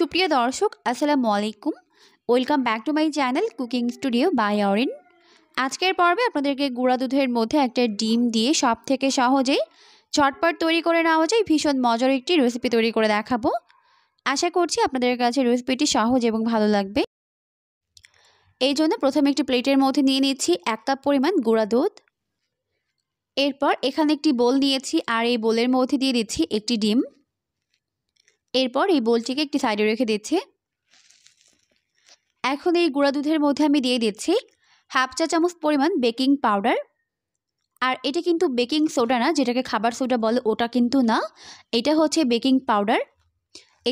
সুপ্রিয় দর্শক আসসালামু আলাইকুম welcome back to my channel cooking studio by Arin আজকের পর্বে আপনাদেরকে গুঁড়া দুধের মধ্যে একটা ডিম দিয়ে সব থেকে সহজেই ঝটপট তৈরি করে নেওয়া যায় ভীষণ মজার একটি রেসিপি তৈরি করে দেখাবো আশা করছি আপনাদের কাছে রেসিপিটি সহজ এবং ভালো লাগবে এই জন্য প্রথমে একটি প্লেটের মধ্যে নিয়ে নিচ্ছি এক কাপ পরিমাণ গুঁড়া দুধ এরপর এখানে একটি বোল নিয়েছি আর এই বোলের মধ্যে দিয়ে দিচ্ছি একটি ডিম এরপর এই বোলটিকে একটি সাইডে রেখে দিচ্ছি এখন এই গুঁড়া দুধের মধ্যে আমি দিয়ে দিচ্ছি হাফ চা চামচ পরিমাণ বেকিং পাউডার আর এটা কিন্তু বেকিং সোডা না যেটাকে খাবার সোডা বলে ওটা কিন্তু না এটা হচ্ছে বেকিং পাউডার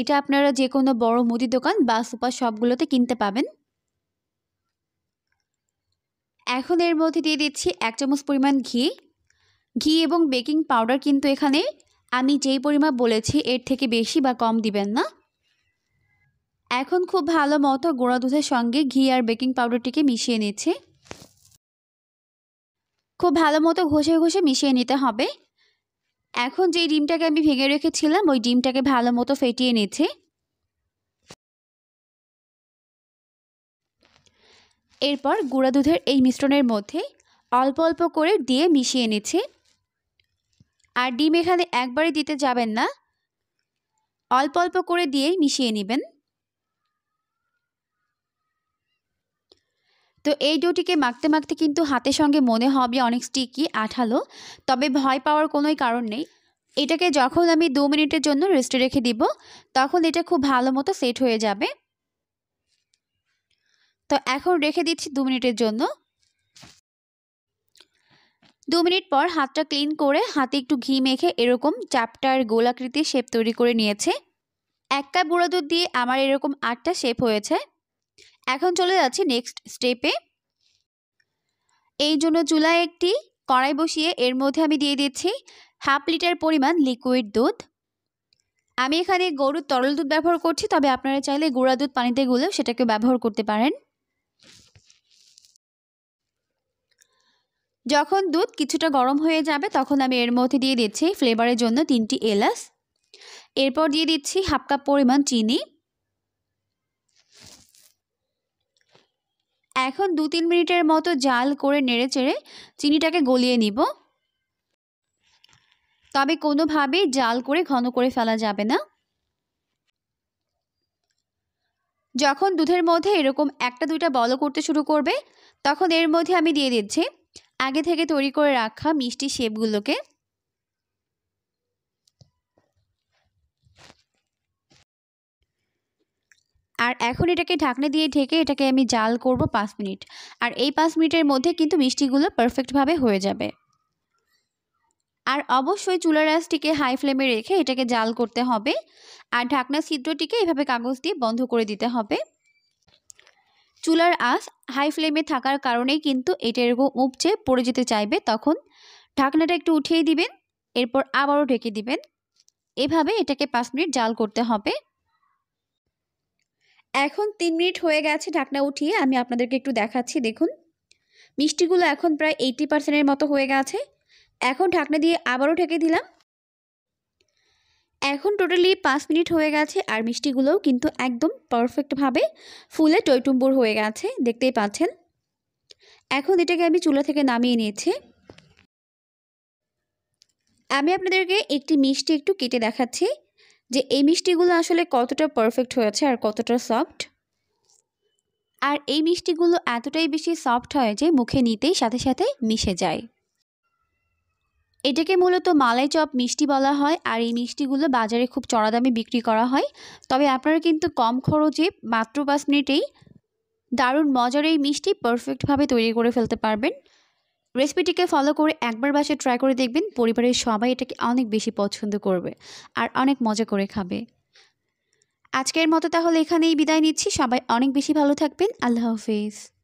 এটা আপনারা যে কোনো বড় মুদি দোকান বা সুপার শপগুলোতে কিনতে পাবেন এখন এর মধ্যে দিয়ে দিচ্ছি এক চামচ পরিমাণ ঘি ঘি এবং বেকিং পাউডার কিন্তু এখানে আমি যেই পরিমাপ বলেছি এর থেকে বেশি বা কম দিবেন না এখন খুব ভালো মতো গুঁড়া দুধের সঙ্গে ঘি আর বেকিং পাউডারটিকে মিশিয়ে নিচ্ছি খুব ভালো মতো ঘষে ঘষে মিশিয়ে নিতে হবে এখন যেই ডিমটাকে আমি ভেঙে রেখেছিলাম ওই ডিমটাকে ভালো মতো ফেটিয়ে নিচ্ছি এরপর গুঁড়া দুধের এই মিশ্রণের মধ্যে অল্প অল্প করে দিয়ে মিশিয়ে নিচ্ছে। আর ডিম এখানে একবারই দিতে যাবেন না অল্প অল্প করে দিয়েই মিশিয়ে নেবেন তো এই ডোটিকে মাখতে মাখতে কিন্তু হাতের সঙ্গে মনে হবে অনেক স্টিকি আঠালো তবে ভয় পাওয়ার কোনোই কারণ নেই এটাকে যখন আমি দু মিনিটের জন্য রেস্টে রেখে দিব তখন এটা খুব ভালো মতো সেট হয়ে যাবে তো এখন রেখে দিচ্ছি দু মিনিটের জন্য দু মিনিট পর হাতটা ক্লিন করে হাতে একটু ঘি মেখে এরকম চাপটার গোলাকৃতির শেপ তৈরি করে নিয়েছে এক কাপ গুঁড়া দুধ দিয়ে আমার এরকম আটটা শেপ হয়েছে এখন চলে যাচ্ছি নেক্সট স্টেপে এই জন্য চুলায় একটি কড়াই বসিয়ে এর মধ্যে আমি দিয়ে দিচ্ছি হাফ লিটার পরিমাণ লিকুইড দুধ আমি এখানে গরুর তরল দুধ ব্যবহার করছি তবে আপনারা চাইলে গুঁড়া দুধ পানিতে গুলেও সেটাকে ব্যবহার করতে পারেন যখন দুধ কিছুটা গরম হয়ে যাবে তখন আমি এর মধ্যে দিয়ে দিচ্ছি ফ্লেভারের জন্য তিনটি এলাচ এরপর দিয়ে দিচ্ছি হাফ কাপ পরিমাণ চিনি এখন দু তিন মিনিটের মতো জাল করে নেড়ে চেড়ে চিনিটাকে গলিয়ে নিব তবে কোনোভাবেই জাল করে ঘন করে ফেলা যাবে না যখন দুধের মধ্যে এরকম একটা দুইটা বল করতে শুরু করবে তখন এর মধ্যে আমি দিয়ে দিচ্ছি আগে থেকে তৈরি করে রাখা মিষ্টি শেপগুলোকে আর এখন এটাকে ঢাকনা দিয়ে ঢেকে এটাকে আমি জাল করব পাঁচ মিনিট আর এই পাঁচ মিনিটের মধ্যে কিন্তু মিষ্টিগুলো পারফেক্টভাবে হয়ে যাবে আর অবশ্যই চুলার আঁচটিকে হাই ফ্লেমে রেখে এটাকে জাল করতে হবে আর ঢাকনা ছিদ্রটিকে এভাবে কাগজ দিয়ে বন্ধ করে দিতে হবে চুলার আস হাই ফ্লেমে থাকার কারণেই কিন্তু এটা এরকম উপচে পড়ে যেতে চাইবে তখন ঢাকনাটা একটু উঠিয়ে দিবেন এরপর আবারও ঢেকে দিবেন এভাবে এটাকে পাঁচ মিনিট জাল করতে হবে এখন তিন মিনিট হয়ে গেছে ঢাকনা উঠিয়ে আমি আপনাদেরকে একটু দেখাচ্ছি দেখুন মিষ্টিগুলো এখন প্রায় এইটি পার্সেন্টের মতো হয়ে গেছে এখন ঢাকনা দিয়ে আবারও ঢেকে দিলাম এখন টোটালি পাঁচ মিনিট হয়ে গেছে আর মিষ্টিগুলোও কিন্তু একদম পারফেক্টভাবে ফুলে টৈটুম্বুর হয়ে গেছে দেখতেই পাচ্ছেন এখন এটাকে আমি চুলা থেকে নামিয়ে নিয়েছি আমি আপনাদেরকে একটি মিষ্টি একটু কেটে দেখাচ্ছি যে এই মিষ্টিগুলো আসলে কতটা পারফেক্ট হয়েছে আর কতটা সফট আর এই মিষ্টিগুলো এতটাই বেশি সফট হয় যে মুখে নিতেই সাথে সাথে মিশে যায় এটাকে মূলত মালাই চপ মিষ্টি বলা হয় আর এই মিষ্টিগুলো বাজারে খুব চড়া দামে বিক্রি করা হয় তবে আপনারা কিন্তু কম খরচে মাত্র পাঁচ মিনিটেই দারুণ মজার এই মিষ্টি পারফেক্টভাবে তৈরি করে ফেলতে পারবেন রেসিপিটিকে ফলো করে একবার বাসে ট্রাই করে দেখবেন পরিবারের সবাই এটাকে অনেক বেশি পছন্দ করবে আর অনেক মজা করে খাবে আজকের মতো তাহলে এখানেই বিদায় নিচ্ছি সবাই অনেক বেশি ভালো থাকবেন আল্লাহ হাফিজ